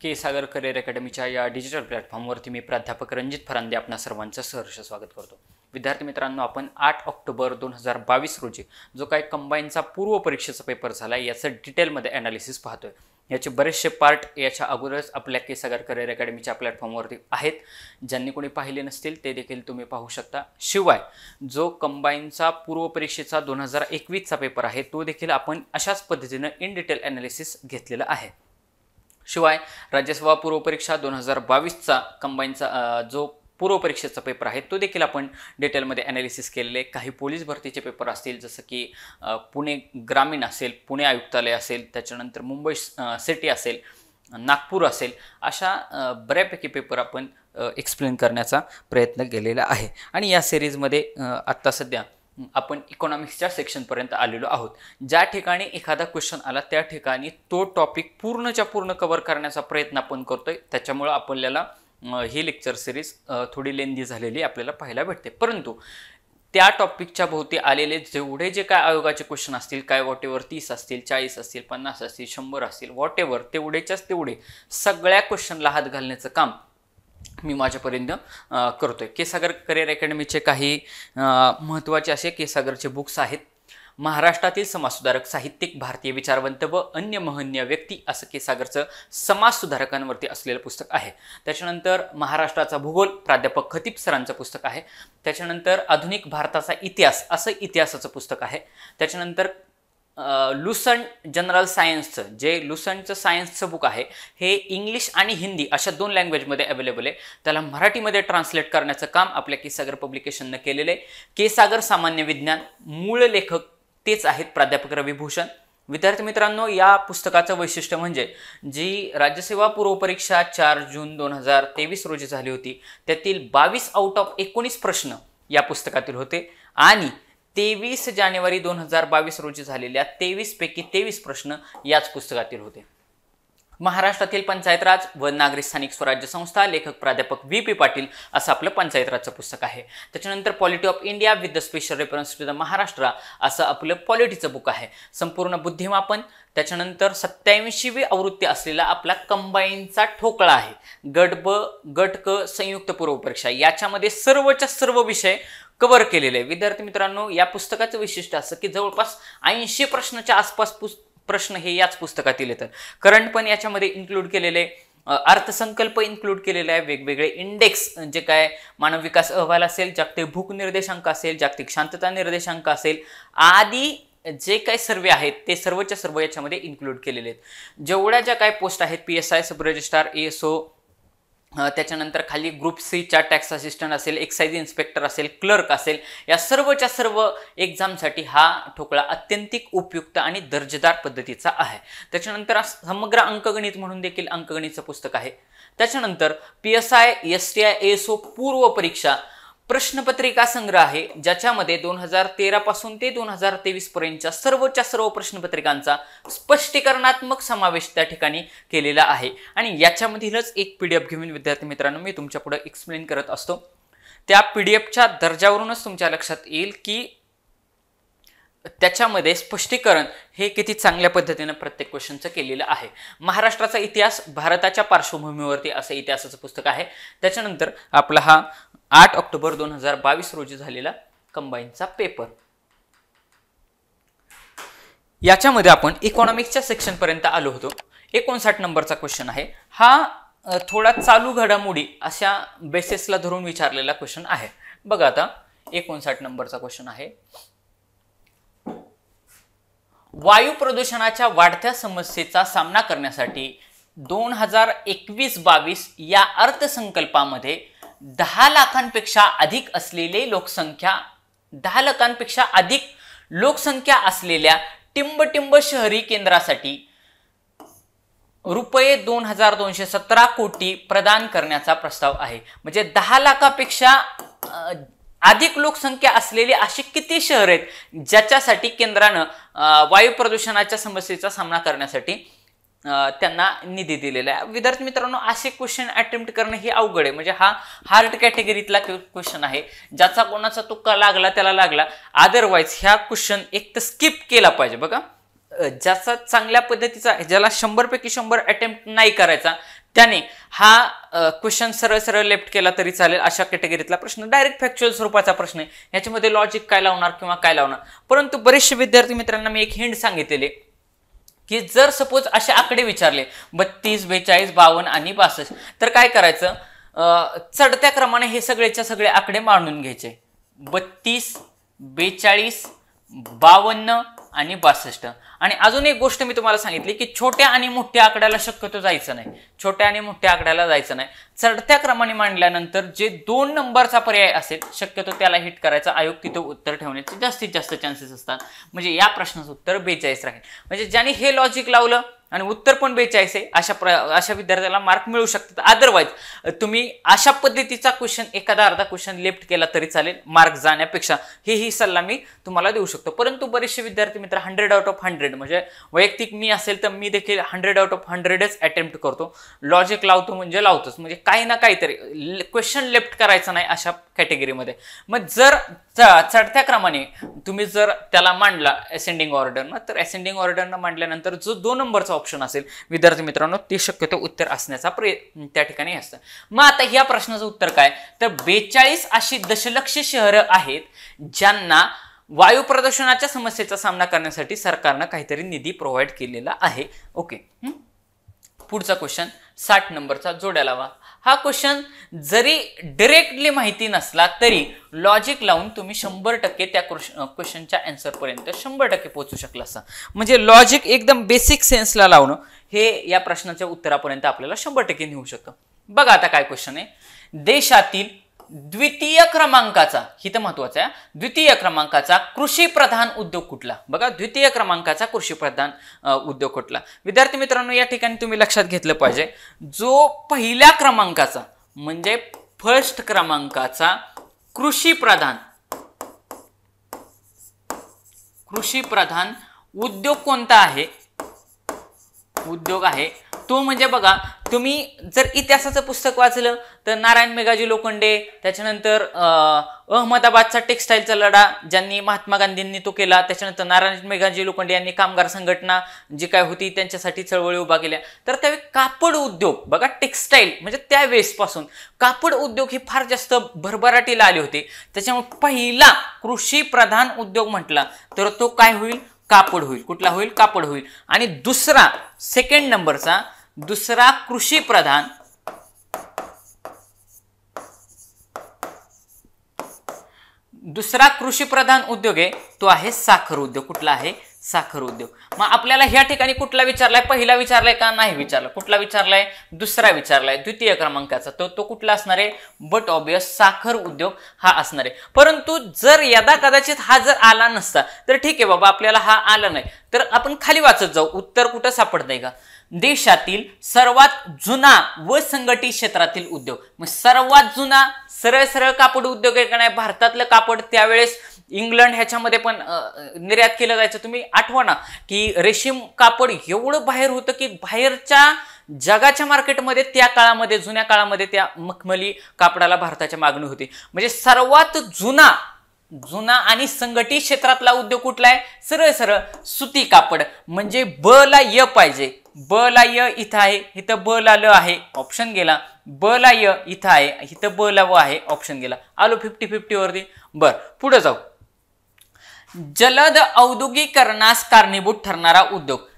के सागर career अकॅडमीच्या या digital प्लॅटफॉर्मवरती मी प्राध्यापक रणजित फरांदे आपणा सर्वांचं सहर्ष स्वागत करतो विद्यार्थी मित्रांनो आपण आठ ऑक्टोबर दोन हजार बावीस रोजी जो काही कंबाईनचा पूर्व परीक्षेचा पेपर झाला आहे याचं डिटेलमध्ये अॅनालिसिस पाहतोय याचे बरेचसे पार्ट याच्या अगोदरच आपल्या के सागर करिअर अकॅडमीच्या प्लॅटफॉर्मवरती आहेत ज्यांनी कोणी पाहिले नसतील ते देखील तुम्ही पाहू शकता शिवाय जो कंबाईनचा पूर्व परीक्षेचा दोन हजार एकवीसचा पेपर आहे तो देखील आपण अशाच पद्धतीनं इन डिटेल ॲनालिसिस घेतलेला आहे शिवाय राज्यसभा पूर्वपरीक्षा दोन हजार बावीसचा कंबाईनचा जो पूर्वपरीक्षेचा पेपर आहे तो देखील आपण डिटेलमध्ये ॲनालिसिस केलेले काही पोलीस भरतीचे पेपर असतील जसं की पुणे ग्रामीण असेल पुणे आयुक्तालय असेल त्याच्यानंतर मुंबई सिटी असेल नागपूर असेल अशा बऱ्यापैकी पेपर आपण एक्सप्लेन करण्याचा प्रयत्न केलेला आहे आणि या सिरीजमध्ये आत्ता सध्या आपण इकॉनॉमिक्सच्या सेक्शनपर्यंत आलेलो आहोत ज्या ठिकाणी एखादा क्वेश्चन आला त्या ठिकाणी तो टॉपिक पूर्णच्या पूर्ण कवर करण्याचा प्रयत्न आपण करतोय त्याच्यामुळं आपल्याला ही लेक्चर सिरीज थोडी लेंदी झालेली आपल्याला पाहायला भेटते परंतु त्या टॉपिकच्या भोवती आलेले जेवढे जे काय आयोगाचे क्वेश्चन असतील काय वॉट एवर तीस असतील चाळीस असतील पन्नास असतील शंभर असतील वॉट एवर तेवढेच्याच तेवढे सगळ्या क्वेश्चनला हात घालण्याचं काम मी माझ्यापर्यंत करतो आहे केसागर करिअर अकॅडमीचे काही महत्त्वाचे असे केसागरचे बुक्स आहेत महाराष्ट्रातील समाजसुधारक साहित्यिक भारतीय विचारवंत व अन्य महन्य व्यक्ती असं केसागरचं समाजसुधारकांवरती असलेलं पुस्तक आहे त्याच्यानंतर महाराष्ट्राचा भूगोल प्राध्यापक खतीप सरांचं पुस्तक आहे त्याच्यानंतर आधुनिक भारताचा इतिहास असं इतिहासाचं पुस्तक आहे त्याच्यानंतर लुसंट जनरल सायन्सचं जे लुसंटचं सायन्सचं बुक आहे हे इंग्लिश आणि हिंदी अशा दोन लँग्वेजमध्ये अवेलेबल आहे त्याला मराठीमध्ये ट्रान्सलेट करण्याचं काम आपल्या केसागर पब्लिकेशननं केलेलं आहे केसागर सामान्य विज्ञान मूळ लेखक तेच आहेत प्राध्यापक रविभूषण विद्यार्थी मित्रांनो या पुस्तकाचं वैशिष्ट्य म्हणजे जी राज्यसेवा पूर्वपरीक्षा चार जून दोन हजार तेवीस रोजी झाली होती त्यातील बावीस आउट ऑफ एकोणीस प्रश्न या पुस्तकातील होते आणि तेवीस जानेवारी दोन हजार बावीस रोजी झालेल्या पैकी तेवीस प्रश्न याच पुस्तकातील होते महाराष्ट्रातील पंचायत राज व नागरी स्थानिक स्वराज्य संस्था लेखक प्राध्यापक व्ही पी पाटील असं आपलं पंचायत राजचं पुस्तक आहे त्याच्यानंतर polity of India with the special reference to the Maharashtra असं आपलं पॉलिटीचं बुक आहे संपूर्ण बुद्धिमापन त्याच्यानंतर सत्याऐंशीवी आवृत्ती असलेला आपला कंबाईनचा ठोकळा आहे गट ब गट क संयुक्त पूर्वपरीक्षा याच्यामध्ये सर्वच्या सर्व विषय कव्हर केलेलं आहे विद्यार्थी मित्रांनो या पुस्तकाचं वैशिष्ट्य असं की जवळपास ऐंशी प्रश्नाच्या आसपास पुस् प्रश्न हे याच पुस्तकातील येतात करंट पण याच्यामध्ये इन्क्लूड केलेले अर्थसंकल्प इन्क्लूड केलेले आहे वेगवेगळे इंडेक्स जे काय मानव विकास अहवाल असेल जागतिक भूक निर्देशांक असेल जागतिक शांतता निर्देशांक असेल आदी जे काही सर्वे आहेत ते सर्वच्या सर्व याच्यामध्ये इन्क्लूड केलेले आहेत जेवढ्या ज्या काय पोस्ट आहेत P S I sub registrar S O त्याच्यानंतर खाली ग्रुप सीच्या टॅक्स असिस्टंट असेल एक्साईज इन्स्पेक्टर असेल क्लर्क असेल या सर्वच्या सर्व एक्झामसाठी हा ठोकळा अत्यंतिक उपयुक्त आणि दर्जेदार पद्धतीचा आहे त्याच्यानंतर समग्र अंकगणित म्हणून देखील अंकगणितचं पुस्तक आहे त्याच्यानंतर P S I S T I S O पूर्व परीक्षा प्रश्नपत्रिका संग्रह आहे ज्याच्यामध्ये दोन हजार तेरापासून पासून ते दोन हजार तेवीस पर्यंतच्या सर्वच्या सर्व प्रश्नपत्रिकांचा स्पष्टीकरणात्मक समावेश त्या ठिकाणी केलेला आहे आणि याच्यामधीलच एक पी डी एफ घेऊन विद्यार्थी मित्रांनो मी तुमच्या पुढे एक्सप्लेन करत असतो त्या पी डी एफच्या दर्जावरूनच तुमच्या लक्षात येईल की त्याच्यामध्ये स्पष्टीकरण हे किती चांगल्या पद्धतीनं प्रत्येक क्वेश्चनचं केलेलं आहे महाराष्ट्राचा इतिहास भारताच्या पार्श्वभूमीवरती असं इतिहासाचं पुस्तक आहे त्याच्यानंतर आपला हा आठ ऑक्टोबर दोन हजार बावीस रोजी झालेला कंबाईनचा पेपर याच्यामध्ये आपण इकॉनॉमिक्सच्या सेक्शनपर्यंत आलो होतो एकोणसाठ नंबरचा क्वेश्चन आहे हा थोडा चालू घडामोडी अशा बेसिसला धरून विचारलेला क्वेश्चन आहे बघा आता एकोणसाठ नंबरचा क्वेश्चन आहे वायू प्रदूषणाच्या वाढत्या समस्येचा सामना करण्यासाठी दोन हजार एकवीस बावीस या अर्थसंकल्पामध्ये दहा लाखांपेक्षा अधिक असलेले लोकसंख्या दहा लाखांपेक्षा अधिक लोकसंख्या असलेल्या टिंबटिंब शहरी केंद्रासाठी रुपये दोन हजार दोनशे सतरा कोटी प्रदान करण्याचा प्रस्ताव आहे म्हणजे दहा लाखापेक्षा अधिक लोकसंख्या असलेली अशी किती शहर आहेत ज्याच्यासाठी केंद्रानं वायू प्रदूषणाच्या समस्येचा सामना करण्यासाठी त्यांना निधी दिलेला आहे विद्यार्थी मित्रांनो असे क्वेश्चन अटेम्प्ट करणं हे अवघड आहे म्हणजे हा हार्ड कॅटेगरीतला क्वेश्चन आहे ज्याचा कोणाचा तुक्का लागला त्याला लागला अदरवाईज ह्या क्वेश्चन एक तर स्किप केला पाहिजे बघा ज्याचा चांगल्या पद्धतीचा ज्याला शंभरपैकी शंभर अटेम्प्ट नाही करायचा त्याने हा क्वेश्चन सरळ सरळ लेफ्ट केला तरी चालेल अशा कॅटेगरीतला प्रश्न डायरेक्ट फॅक्च्युअल स्वरूपाचा प्रश्न आहे ह्याच्यामध्ये लॉजिक काय लावणार किंवा काय लावणार परंतु बरेचसे विद्यार्थी मित्रांना मी एक हिंड सांगितलेले की जर सपोज असे आकडे विचारले बत्तीस बेचाळीस बावन्न आणि बासष्ट तर काय करायचं चढत्या क्रमाने हे सगळेच्या सगळे आकडे मांडून घ्यायचे बत्तीस बेचाळीस बावन्न आणि बासष्ट आणि अजून एक गोष्ट मी तुम्हाला सांगितली की छोट्या आणि मोठ्या आकड्याला शक्यतो जायचं नाही छोट्या आणि मोठ्या आकड्याला जायचं नाही चढत्या क्रमाने मांडल्यानंतर जे दोन नंबरचा पर्याय असेल शक्यतो त्याला हिट करायचा आयोग तिथं उत्तर ठेवण्याचे जास्तीत जास्त चान्सेस असतात म्हणजे या प्रश्नाचं उत्तर बेचाळीस राहील म्हणजे ज्याने हे लॉजिक लावलं आणि उत्तर पण बेचाळीस आहे अशा प्र अशा विद्यार्थ्याला मार्क मिळू शकतात अदरवाईज तुम्ही अशा पद्धतीचा क्वेश्चन एखादा अर्धा क्वेश्चन लेफ्ट केला तरी चालेल मार्क जाण्यापेक्षा ही ही सल्ला मी तुम्हाला देऊ शकतो परंतु बरेचसे विद्यार्थी मित्र हंड्रेड आउट ऑफ हंड्रेड म्हणजे वैयक्तिक मी असेल तर मी देखील हंड्रेड आउट ऑफ हंड्रेडच अटेम्प्ट करतो लॉजिक लावतो म्हणजे लावतोच म्हणजे काही ना काहीतरी क्वेश्चन लेफ्ट करायचा नाही अशा कॅटेगरीमध्ये मग जर चढत्या क्रमाने तुम्ही जर त्याला मांडला असेंडिंग ऑर्डरनं तर असेंडिंग ऑर्डरनं मांडल्यानंतर जो दोन नंबरचा ऑप्शन असेल विद्यार्थी मित्रांनो ते शक्यतो उत्तर असण्याचा प्रयत्न त्या ठिकाणी असतं मग आता या प्रश्नाचं उत्तर काय तर बेचाळीस अशी दशलक्ष शहरं आहेत ज्यांना वायू प्रदूषणाच्या समस्येचा सामना करण्यासाठी सरकारनं काहीतरी निधी प्रोव्हाइड केलेला आहे ओके पुढचा क्वेश्चन साठ नंबरचा जोड्या लावा हा क्वेश्चन जरी डिरेक्टली माहिती नसला तरी लॉजिक लावून तुम्ही शंभर टक्के त्या क्वेश्चनच्या अँसरपर्यंत शंभर टक्के पोहोचू शकला असा म्हणजे लॉजिक एकदम बेसिक सेन्सला लावणं हे या प्रश्नाच्या उत्तरापर्यंत आपल्याला शंभर टक्के नेऊ शकतं बघा आता काय क्वेश्चन आहे देशातील द्वितीय क्रमांकाचा हित महत्वाचा आहे द्वितीय क्रमांकाचा कृषी प्रधान उद्योग कुठला बघा द्वितीय क्रमांकाचा कृषी प्रधान उद्योग कुठला विद्यार्थी मित्रांनो या ठिकाणी तुम्ही लक्षात घेतलं पाहिजे जो पहिल्या क्रमांकाचा म्हणजे फर्स्ट क्रमांकाचा कृषी प्रधान कृषी प्रधान उद्योग कोणता आहे उद्योग आहे तो म्हणजे बघा तुम्ही जर इतिहासाचं पुस्तक वाचलं तर नारायण मेघाजी लोखंडे त्याच्यानंतर अहमदाबादचा टेक्स्टाईलचा लढा ज्यांनी महात्मा गांधींनी तो केला त्याच्यानंतर नारायण मेघाजी लोखंडे यांनी कामगार संघटना जी काय होती त्यांच्यासाठी चळवळी उभा केल्या तर त्यावेळी कापड उद्योग बघा टेक्स्टाईल म्हणजे त्या वेळेसपासून कापड उद्योग हे फार जास्त भरभराटीला आले होते त्याच्यामुळे पहिला कृषी प्रधान उद्योग म्हटला तर तो काय होईल कापड होईल कुठला होईल कापड होईल आणि दुसरा सेकंड नंबरचा दुसरा कृषी प्रधान दुसरा कृषी प्रधान उद्योग आहे तो आहे साखर उद्योग कुठला आहे साखर उद्योग मग आपल्याला ह्या ठिकाणी कुठला विचारलाय पहिला विचारलाय का नाही विचारला कुठला विचारलाय दुसरा विचारलाय द्वितीय क्रमांकाचा तर तो कुठला असणार आहे बट ऑबियस साखर उद्योग हा असणार आहे परंतु जर यदा कदाचित हा जर आला नसता तर ठीक आहे बाबा आपल्याला हा आला नाही तर आपण खाली वाचत जाऊ उत्तर कुठं सापडत का देशातील सर्वात जुना व संघटित क्षेत्रातील उद्योग मग सर्वात जुना सरळ सरळ कापड उद्योग आहे का नाही भारतातलं कापड त्यावेळेस इंग्लंड ह्याच्यामध्ये पण निर्यात केलं जायचं तुम्ही आठवा ना की रेशीम कापड एवढं बाहेर होतं की बाहेरच्या जगाच्या मार्केटमध्ये त्या काळामध्ये जुन्या काळामध्ये त्या मखमली कापडाला भारताची मागणी होती म्हणजे सर्वात जुना जुना आणि संघटित क्षेत्रातला उद्योग कुठला आहे सरळ सरळ सुती कापड म्हणजे ब ला य पाहिजे ब ला य इथं आहे इथं ब ला ल आहे ऑप्शन गेला ब ला य इथं आहे इथं ब ला व आहे ऑप्शन गेला आलो फिफ्टी वरती बर पुढे जाऊ जलद औद्योगिकरणास कारणीभूत ठरणारा उद्योग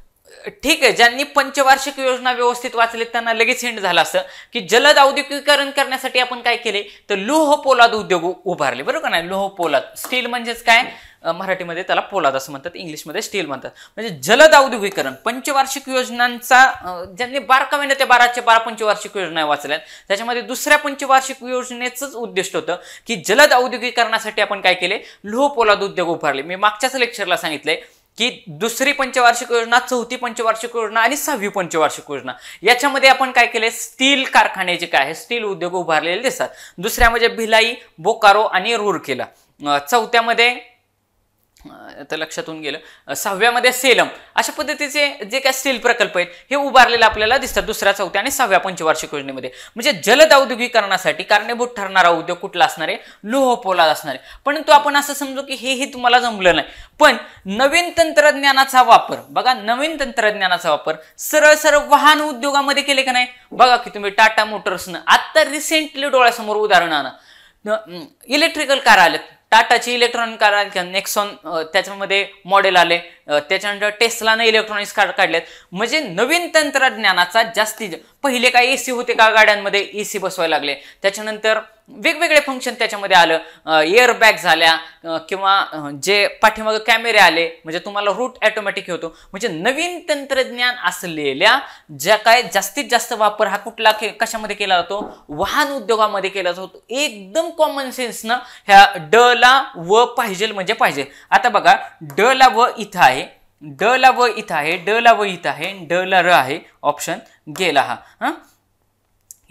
ठीक आहे ज्यांनी पंचवार्षिक योजना व्यवस्थित वाचली त्यांना लगेच हिंड झालं असं की जलद औद्योगिकरण करण्यासाठी आपण काय केले तर लोह पोलाद उद्योग उभारले बरोबर का नाही लोह पोलाद स्टील म्हणजेच काय मराठीमध्ये त्याला पोलाद असं म्हणतात इंग्लिशमध्ये स्टील म्हणतात म्हणजे जलद औद्योगिकरण पंचवार्षिक योजनांचा ज्यांनी बारकाव्याने त्या बाराच्या बारा पंचवार्षिक योजना वाचल्यात त्याच्यामध्ये दुसऱ्या पंचवार्षिक योजनेचंच उद्दिष्ट होतं की जलद औद्योगिकरणासाठी आपण काय केले लोह पोलाद उद्योग उभारले मी मागच्याच लेक्चरला सांगितले की दुसरी पंचवार्षिक योजना चौथी पंचवार्षिक योजना आणि सहावी पंचवार्षिक योजना याच्यामध्ये आपण काय केले स्टील कारखाने जे काय आहे स्टील उद्योग उभारलेले दिसतात दुसऱ्या म्हणजे भिलाई बोकारो आणि रूर केला चौथ्यामध्ये तर लक्षातून गेलं सहाव्यामध्ये सेलम अशा पद्धतीचे जे काय स्टील प्रकल्प आहेत हे उभारलेले आपल्याला दिसतात दुसऱ्या चौथ्या आणि सहाव्या पंचवार्षिक योजनेमध्ये म्हणजे जलद औद्योगिकरणासाठी कारणीभूत ठरणारा उद्योग कुठला असणार आहे पोलाद असणार आहे परंतु आपण असं समजू की हे तुम्हाला जमलं नाही पण नवीन तंत्रज्ञानाचा वापर बघा नवीन तंत्रज्ञानाचा वापर सरळ सरळ वाहन उद्योगामध्ये केले का नाही बघा की तुम्ही टाटा मोटर्सनं आत्ता रिसेंटली डोळ्यासमोर उदाहरण आणा इलेक्ट्रिकल कार आलेत टाटाची इलेक्ट्रॉनिक कार नेक्सॉन त्याच्यामध्ये मॉडेल आले त्याच्यानंतर टेस्लानं इलेक्ट्रॉनिक्स कार काढलेत म्हणजे नवीन तंत्रज्ञानाचा जास्ती पहिले काय ए सी होते का गाड्यांमध्ये ए सी बसवायला लागले त्याच्यानंतर वेगवेगळे फंक्शन त्याच्यामध्ये आलं एअरबॅग झाल्या किंवा जे पाठीमागे कॅमेरे आले म्हणजे तुम्हाला रूट ॲटोमॅटिक होतो म्हणजे नवीन तंत्रज्ञान असलेल्या ज्या काय जास्तीत जास्त वापर हा कुठला के कशामध्ये केला जातो वाहन उद्योगामध्ये केला जातो एकदम कॉमन सेन्सनं ह्या ड ला व पाहिजे म्हणजे पाहिजे आता बघा ड ला व इथं आहे ड ला व इथं आहे ड ला व इथं आहे ड ला र आहे ऑप्शन गेला हा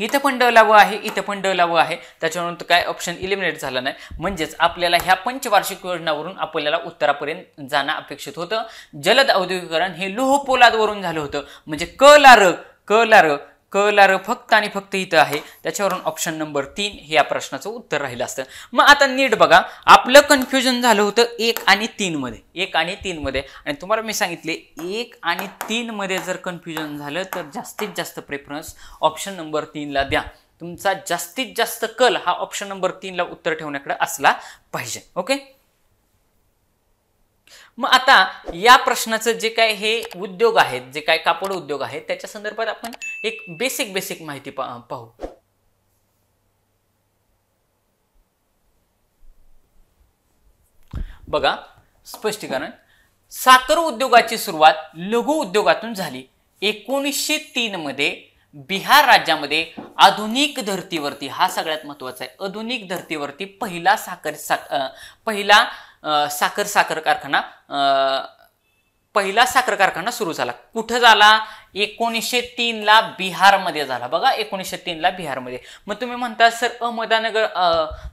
इथं पण ड ला आहे इथं पण ड ला आहे त्याच्यानंतर काय ऑप्शन इलिमिनेट झाला नाही म्हणजेच आपल्याला ह्या पंचवार्षिक योजनावरून आपल्याला उत्तरापर्यंत जाणं अपेक्षित होतं जलद औद्योगिकरण हे लोह पोलादवरून झालं होतं म्हणजे क ला र क ला र कलार फक्त आणि फक्त इथं आहे त्याच्यावरून ऑप्शन नंबर तीन हे या प्रश्नाचं उत्तर राहिलं असतं मग आता नीट बघा आपलं कन्फ्युजन झालं होतं एक आणि तीनमध्ये एक आणि तीनमध्ये आणि तुम्हाला मी सांगितले एक आणि तीनमध्ये जर कन्फ्युजन झालं तर जास्तीत जास्त प्रेफरन्स ऑप्शन नंबर तीनला द्या तुमचा जास्तीत जास्त कल हा ऑप्शन नंबर तीनला उत्तर ठेवण्याकडे असला पाहिजे ओके मग आता या प्रश्नाचं जे काय हे उद्योग आहेत जे काय कापड उद्योग आहेत त्याच्या संदर्भात आपण एक बेसिक बेसिक माहिती पाहू बघा स्पष्टीकरण साखर उद्योगाची सुरुवात लघु उद्योगातून झाली एकोणीसशे तीन मध्ये बिहार राज्यामध्ये आधुनिक धर्तीवरती हा सगळ्यात महत्वाचा आहे आधुनिक धर्तीवरती पहिला साखर सा पहिला साखर साखर कारखाना पहिला साखर कारखाना सुरू झाला कुठं झाला एकोणीसशे तीनला बिहारमध्ये झाला बघा एकोणीसशे तीनला बिहारमध्ये मग तुम्ही म्हणता सर अहमदानगर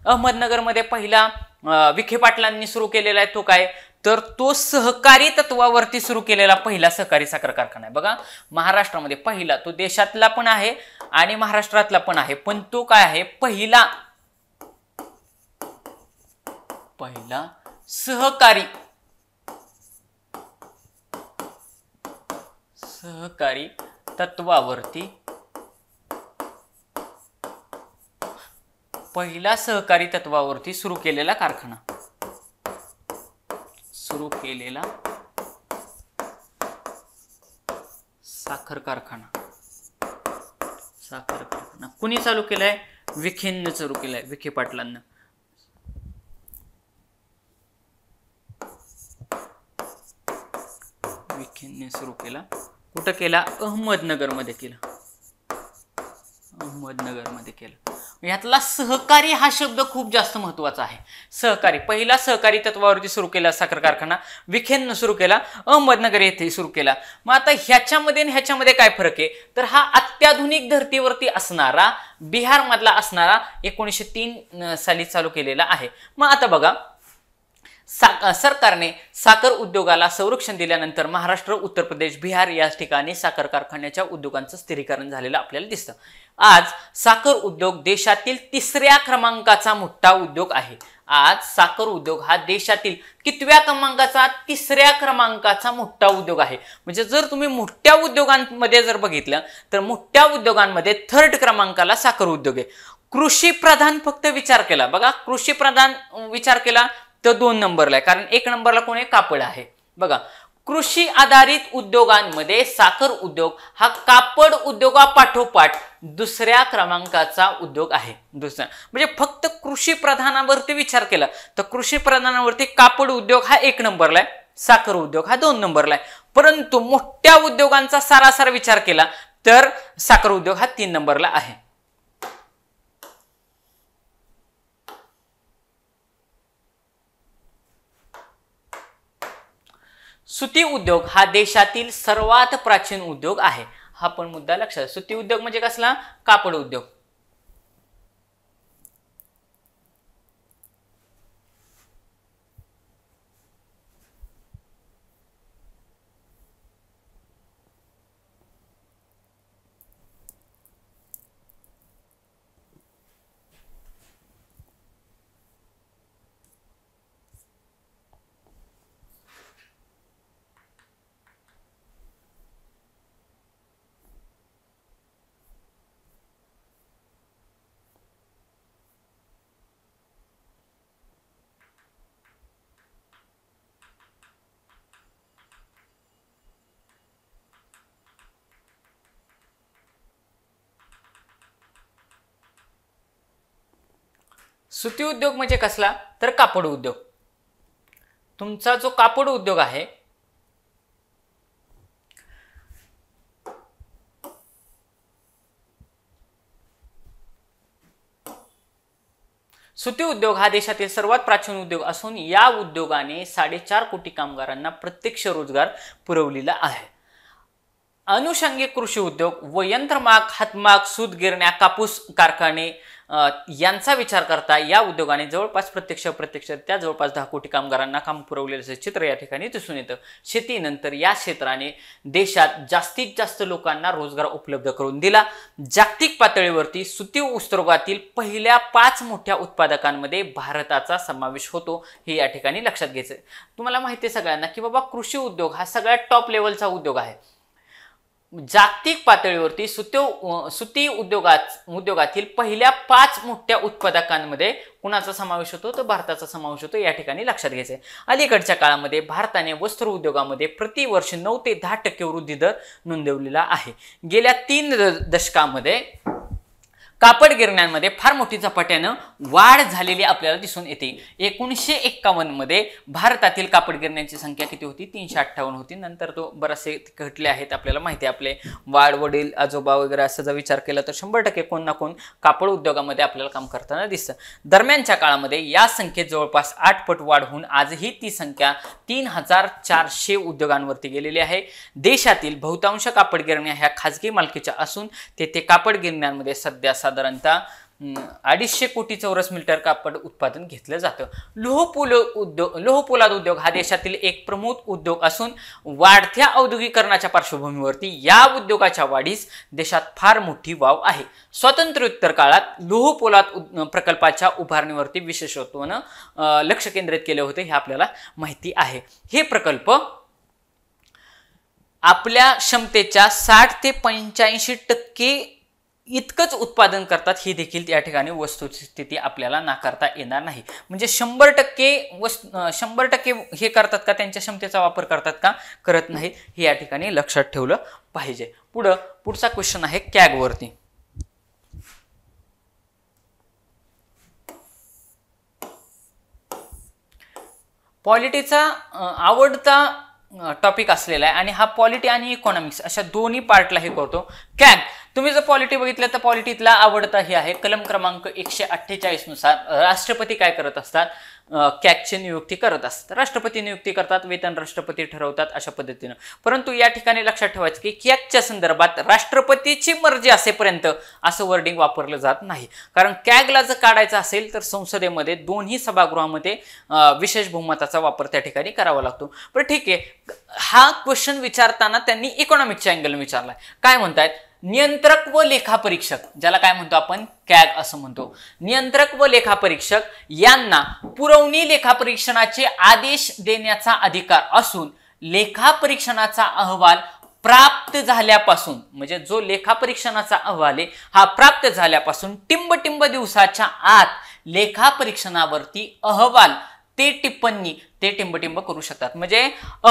अहमदनगरमध्ये पहिला विखे पाटलांनी सुरू केलेला आहे तो काय तर तो सहकारी तत्वावरती सुरू केलेला पहिला सहकारी साखर कारखाना आहे बघा महाराष्ट्रामध्ये पहिला तो देशातला पण आहे आणि महाराष्ट्रातला पण आहे पण तो काय आहे पहिला पहिला सहकारी सहकारी तत्वावरती पहिला सहकारी तत्वावरती सुरू केलेला कारखाना सुरू केलेला साखर कारखाना साखर कारखाना कुणी चालू केलाय विखेंना चालू केलाय विखे पाटलांना त्यांनी सुरू केला कुठं केला अहमदनगरमध्ये केला अहमदनगरमध्ये केलं यातला सहकारी हा शब्द खूप जास्त महत्वाचा आहे सहकारी पहिला सहकारी तत्वावरती सुरू केला साखर कारखाना विखेंनं सुरू केला अहमदनगर येथे सुरू केला मग आता ह्याच्यामध्ये आणि ह्याच्यामध्ये काय फरक आहे तर हा अत्याधुनिक धर्तीवरती असणारा बिहारमधला असणारा एकोणीसशे तीन साली चालू केलेला आहे मग आता बघा सा सरकारने साखर उद्योगाला संरक्षण दिल्यानंतर महाराष्ट्र उत्तर प्रदेश बिहार या ठिकाणी साखर कारखान्याच्या उद्योगांचं स्थिरीकरण झालेलं आपल्याला दिसतं आज साखर उद्योग देशातील तिसऱ्या क्रमांकाचा मोठा उद्योग आहे आज साखर उद्योग हा देशातील कितव्या क्रमांकाचा तिसऱ्या क्रमांकाचा मोठा उद्योग आहे म्हणजे जर तुम्ही मोठ्या उद्योगांमध्ये जर बघितलं तर मोठ्या उद्योगांमध्ये थर्ड क्रमांकाला साखर उद्योग आहे कृषी प्रधान फक्त विचार केला बघा कृषी प्रधान विचार केला तर दोन नंबरला आहे कारण एक नंबरला कोण आहे कापड आहे बघा कृषी आधारित उद्योगांमध्ये साखर उद्योग हा कापड उद्योगापाठोपाठ दुसऱ्या क्रमांकाचा उद्योग आहे दुसरा म्हणजे फक्त कृषी प्रधानावरती विचार केला तर कृषी प्रधानावरती कापड उद्योग हा एक नंबरला आहे साखर उद्योग हा दोन नंबरला आहे परंतु मोठ्या उद्योगांचा सारासार विचार केला तर साखर उद्योग हा तीन नंबरला आहे सुती उद्योग हा देशातील सर्वात प्राचीन उद्योग आहे हा पण मुद्दा लक्षात सुती उद्योग म्हणजे कसला कापड उद्योग सुती उद्योग म्हणजे कसला तर कापड उद्योग तुमचा जो कापड उद्योग आहे सुती उद्योग हा देशातील सर्वात प्राचीन उद्योग असून या उद्योगाने साडेचार कोटी कामगारांना प्रत्यक्ष रोजगार पुरवलेला आहे अनुषंगिक कृषी उद्योग व यंत्रमाग हातमाग सूत गिरण्या कापूस कारखाने यांचा विचार करता या उद्योगाने जवळपास प्रत्यक्ष प्रत्यक्ष त्या जवळपास दहा कोटी कामगारांना काम असं चित्र या ठिकाणी दिसून येतं शेतीनंतर या क्षेत्राने देशात जास्तीत जास्त लोकांना रोजगार उपलब्ध करून दिला जागतिक पातळीवरती सुती उद्योगातील पहिल्या पाच मोठ्या उत्पादकांमध्ये भारताचा समावेश होतो हे या ठिकाणी लक्षात घ्यायचं तुम्हाला माहिती आहे सगळ्यांना की बाबा कृषी उद्योग हा सगळ्यात टॉप लेवलचा उद्योग आहे जागतिक पातळीवरती सुत्यो सुती उद्योगात उद्योगातील पहिल्या पाच मोठ्या उत्पादकांमध्ये कुणाचा समावेश होतो तर भारताचा समावेश होतो या ठिकाणी लक्षात घ्यायचं आहे अलीकडच्या काळामध्ये भारताने वस्त्र उद्योगामध्ये प्रतिवर्ष नऊ ते दहा टक्के वृद्धी दर नोंदवलेला आहे गेल्या तीन दशकामध्ये कापड गिरण्यांमध्ये फार मोठी झपाट्यानं वाढ झालेली आपल्याला दिसून येते एकोणीसशे एक्कावन्नमध्ये भारतातील कापड गिरण्यांची संख्या किती होती तीनशे अठ्ठावन्न होती नंतर तो बरेचसे घटले आहेत आपल्याला माहिती आहे आपले वाढ वडील आजोबा वगैरे असं जर विचार केला तर शंभर टक्के कोण ना कोण कापड उद्योगामध्ये आपल्याला काम करताना दिसतं दरम्यानच्या काळामध्ये या संख्येत जवळपास आठ पट वाढ होऊन आजही ती संख्या तीन हजार चारशे उद्योगांवरती गेलेली आहे देशातील बहुतांश कापड गिरण्या ह्या खाजगी मालकीच्या असून तेथे कापड गिरण्यांमध्ये सध्या साधारणतः अडीचशे कोटी चौरस मीटर कापड उत्पादन घेतलं जातं लोहपोल उद्योग लोहपोलाद उद्योग हा देशातील एक प्रमुख उद्योग असून वाढत्या औद्योगिकरणाच्या पार्श्वभूमीवरती या उद्योगाच्या वाढीस देशात फार मोठी वाव आहे स्वातंत्र्योत्तर काळात लोहपोलाद प्रकल्पाच्या उभारणीवरती विशेषत्वानं लक्ष केंद्रित केले होते हे आपल्याला माहिती आहे हे प्रकल्प आपल्या क्षमतेच्या साठ ते पंच्याऐंशी टक्के इतकंच उत्पादन करतात ही देखील या ठिकाणी वस्तूची स्थिती आपल्याला नाकारता येणार नाही म्हणजे शंभर टक्के वस्तू शंभर टक्के हे करतात का त्यांच्या क्षमतेचा वापर करतात का करत नाहीत हे या ठिकाणी लक्षात ठेवलं पाहिजे पुढं पुढचा क्वेश्चन आहे कॅगवरती पॉलिटीचा आवडता टॉपिक असलेला आहे आणि हा पॉलिटी आणि इकॉनॉमिक्स अशा दोन्ही पार्टला हे करतो कॅग तुम्ही जर पॉलिटी बघितलं तर पॉलिटीतला आवडता हे आहे कलम क्रमांक एकशे अठ्ठेचाळीसनुसार राष्ट्रपती काय करत असतात कॅगची नियुक्ती करत असतात राष्ट्रपती नियुक्ती करतात वेतन राष्ट्रपती ठरवतात अशा पद्धतीनं परंतु या ठिकाणी लक्षात ठेवायचं की कॅगच्या संदर्भात राष्ट्रपतीची मर्जी असेपर्यंत असं वर्डिंग वापरलं जात नाही कारण कॅगला जर काढायचं असेल तर संसदेमध्ये दोन्ही सभागृहामध्ये विशेष बहुमताचा वापर त्या ठिकाणी करावा लागतो पण ठीक आहे हा क्वेश्चन विचारताना त्यांनी इकॉनॉमिकच्या अँगल विचारलाय काय म्हणतायत नियंत्रक व लेखापरीक्षक ज्याला काय म्हणतो आपण कॅग असं म्हणतो नियंत्रक व लेखापरीक्षक यांना पुरवणी लेखापरीक्षणाचे आदेश देण्याचा अधिकार असून लेखापरीक्षणाचा अहवाल प्राप्त झाल्यापासून म्हणजे जो लेखापरीक्षणाचा अहवाल आहे हा प्राप्त झाल्यापासून टिंबटिंब दिवसाच्या आत लेखापरीक्षणावरती अहवाल ते टिप्पणी ते टिंबटिंब करू शकतात म्हणजे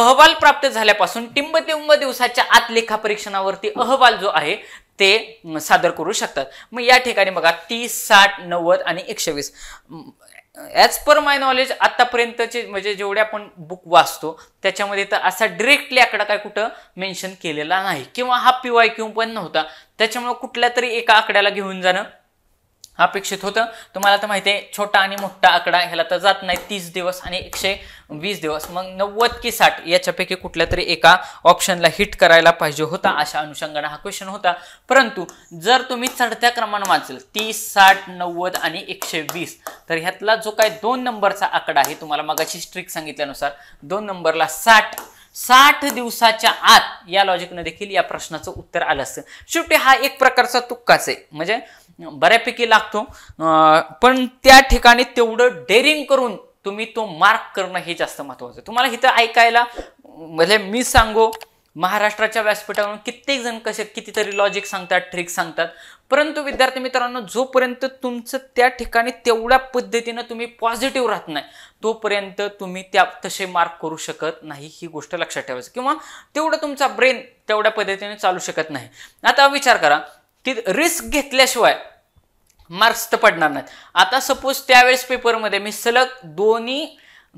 अहवाल प्राप्त झाल्यापासून टिंबटिंब दिवसाच्या आत लेखा परीक्षणावरती अहवाल जो आहे ते सादर करू शकतात मग या ठिकाणी बघा तीस साठ नव्वद आणि एकशे वीस ॲज पर माय नॉलेज आतापर्यंतचे म्हणजे जेवढे आपण बुक वाचतो त्याच्यामध्ये तर असा डिरेक्टली आकडा काय कुठं मेन्शन केलेला नाही किंवा हा पी वाय क्यू पण नव्हता त्याच्यामुळे कुठल्या तरी एका आकड्याला घेऊन जाणं अपेक्षित होतं तुम्हाला तर माहिती आहे छोटा आणि मोठा आकडा ह्याला तर जात नाही तीस दिवस आणि एकशे वीस दिवस मग नव्वद की साठ याच्यापैकी कुठल्या तरी एका ऑप्शनला हिट करायला पाहिजे होता अशा अनुषंगाने हा क्वेश्चन होता परंतु जर तुम्ही चढत्या क्रमानं वाचल तीस साठ नव्वद आणि एकशे वीस तर ह्यातला जो काय दोन नंबरचा आकडा आहे तुम्हाला मगाची स्ट्रिक सांगितल्यानुसार दोन नंबरला साठ साठ दिवसाच्या आत या लॉजिकनं देखील या प्रश्नाचं उत्तर आलं असतं शेवटी हा एक प्रकारचा तुक्काच आहे म्हणजे बऱ्यापैकी लागतो पण त्या ठिकाणी तेवढं डेअरिंग करून तुम्ही तो मार्क करणं हे जास्त महत्त्वाचं तुम्हाला इथं ऐकायला म्हणजे मी सांगू महाराष्ट्राच्या व्यासपीठावरून कित्येक जण कसे कितीतरी लॉजिक सांगतात ट्रिक सांगतात परंतु विद्यार्थी मित्रांनो जोपर्यंत तुमचं त्या ठिकाणी तेवढ्या पद्धतीनं तुम्ही पॉझिटिव्ह राहत नाही तोपर्यंत तुम्ही त्या तसे मार्क करू शकत नाही ही गोष्ट लक्षात ठेवायची किंवा तेवढं तुमचा ब्रेन तेवढ्या पद्धतीने चालू शकत नाही आता विचार करा की रिस्क घेतल्याशिवाय मार्क्स तर पडणार नाहीत आता सपोज त्यावेळेस पेपरमध्ये मी सलग दोन्ही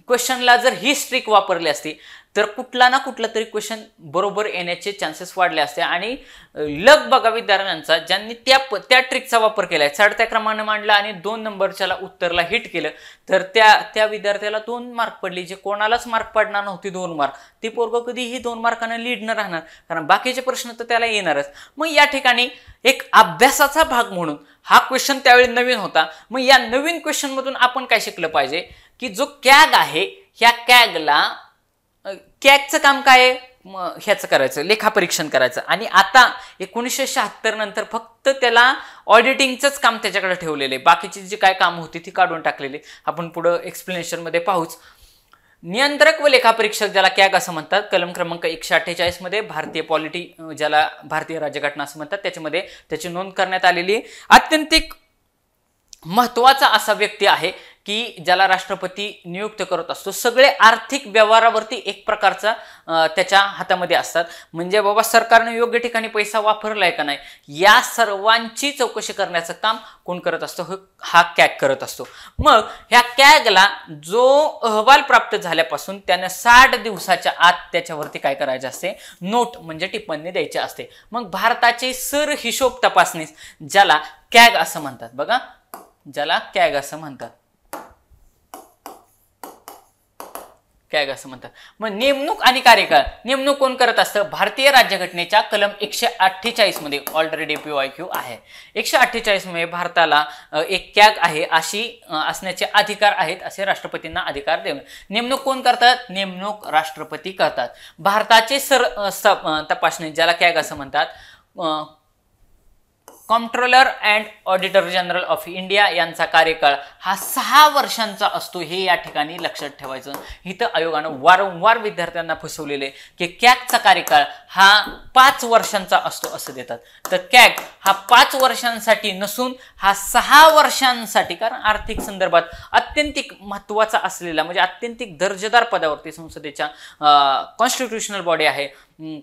क्वेश्चनला जर ही स्ट्रिक वापरली असती तर कुठला ना कुठला तरी क्वेश्चन बरोबर येण्याचे चान्सेस वाढले असते आणि लग बघा विद्यार्थ्यांचा ज्यांनी त्या त्या ट्रिकचा वापर केला चढत्या क्रमाने मांडला आणि दोन नंबरच्याला उत्तरला हिट केलं तर त्या त्या विद्यार्थ्याला दोन मार्क पडले जे कोणालाच मार्क पडणार नव्हती दोन मार्क ते पोरग कधीही दोन मार्कानं लीड न राहणार कारण बाकीचे प्रश्न तर त्याला येणारच मग या ठिकाणी एक अभ्यासाचा भाग म्हणून हा क्वेश्चन त्यावेळी नवीन होता मग या नवीन क्वेश्चनमधून आपण काय शिकलं पाहिजे की जो कॅग आहे ह्या कॅगला कॅगचं काम काय ह्याचं करायचं लेखापरीक्षण करायचं आणि आता एकोणीसशे शहात्तर नंतर फक्त त्याला ऑडिटिंगचंच काम त्याच्याकडे ठेवलेलं आहे बाकीची जी काय कामं होती ती काढून टाकलेली आपण पुढं एक्सप्लेनेशनमध्ये पाहूच नियंत्रक व लेखापरीक्षक ज्याला कॅग असं म्हणतात कलम क्रमांक एकशे अठ्ठेचाळीसमध्ये भारतीय पॉलिटी ज्याला भारतीय राज्यघटना असं म्हणतात त्याच्यामध्ये त्याची नोंद करण्यात आलेली अत्यंतिक महत्त्वाचा असा व्यक्ती आहे की ज्याला राष्ट्रपती नियुक्त करत असतो सगळे आर्थिक व्यवहारावरती एक प्रकारचा त्याच्या हातामध्ये असतात म्हणजे बाबा सरकारने योग्य ठिकाणी पैसा वापरला आहे का नाही या सर्वांची चौकशी करण्याचं काम कोण करत असतो हा कॅग करत असतो मग ह्या कॅगला जो अहवाल प्राप्त झाल्यापासून त्यानं साठ दिवसाच्या आत त्याच्यावरती काय करायचे असते नोट म्हणजे टिप्पणी द्यायची असते मग भारताचे सर हिशोब तपासणीस ज्याला कॅग असं म्हणतात बघा ज्याला कॅग असं म्हणतात काय असं म्हणतात मग नेमणूक आणि कार्यकाळ नेमणूक कोण करत असतं भारतीय राज्यघटनेच्या कलम एकशे अठ्ठेचाळीसमध्ये ऑलरेडी पी वाय क्यू आहे एकशे अठ्ठेचाळीसमध्ये भारताला एक कॅग आहे अशी असण्याचे अधिकार आहेत असे राष्ट्रपतींना अधिकार देऊन नेमणूक कोण करतात नेमणूक राष्ट्रपती करतात भारताचे सर तपासणी ज्याला कॅग असं म्हणतात comptroller and auditor general of India यांचा कार्यकाळ हा सहा वर्षांचा असतो हे या ठिकाणी लक्षात ठेवायचं इथं आयोगानं वारंवार विद्यार्थ्यांना फसवलेले की कॅकचा कार्यकाळ हा पाच वर्षांचा असतो असं देतात तर कॅग हा पाच वर्षांसाठी नसून हा सहा वर्षांसाठी कारण आर्थिक संदर्भात अत्यंतिक महत्त्वाचा असलेला म्हणजे अत्यंतिक दर्जेदार पदावरती संसदेच्या कॉन्स्टिट्युशनल बॉडी आहे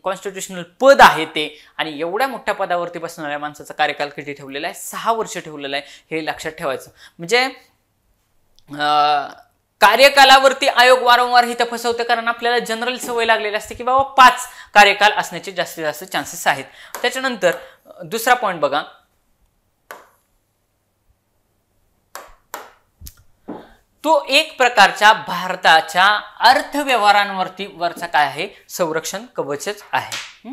कॉन्स्टिट्युशनल पद आहे ते आणि एवढ्या मोठ्या पदावरती बसणाऱ्या माणसाचा कार्यकाल किती ठेवलेला आहे सहा वर्ष ठेवलेला आहे हे लक्षात ठेवायचं म्हणजे कार्यकालावरती आयोग वारंवार हिथं फसवते कारण आपल्याला जनरल सवय लागलेली असते की बाबा पाच कार्यकाल असण्याचे जास्तीत जास्त चान्सेस आहेत त्याच्यानंतर दुसरा पॉइंट बघा तो एक प्रकारच्या भारताच्या अर्थव्यवहारांवरती वरचा काय आहे संरक्षण कवचच आहे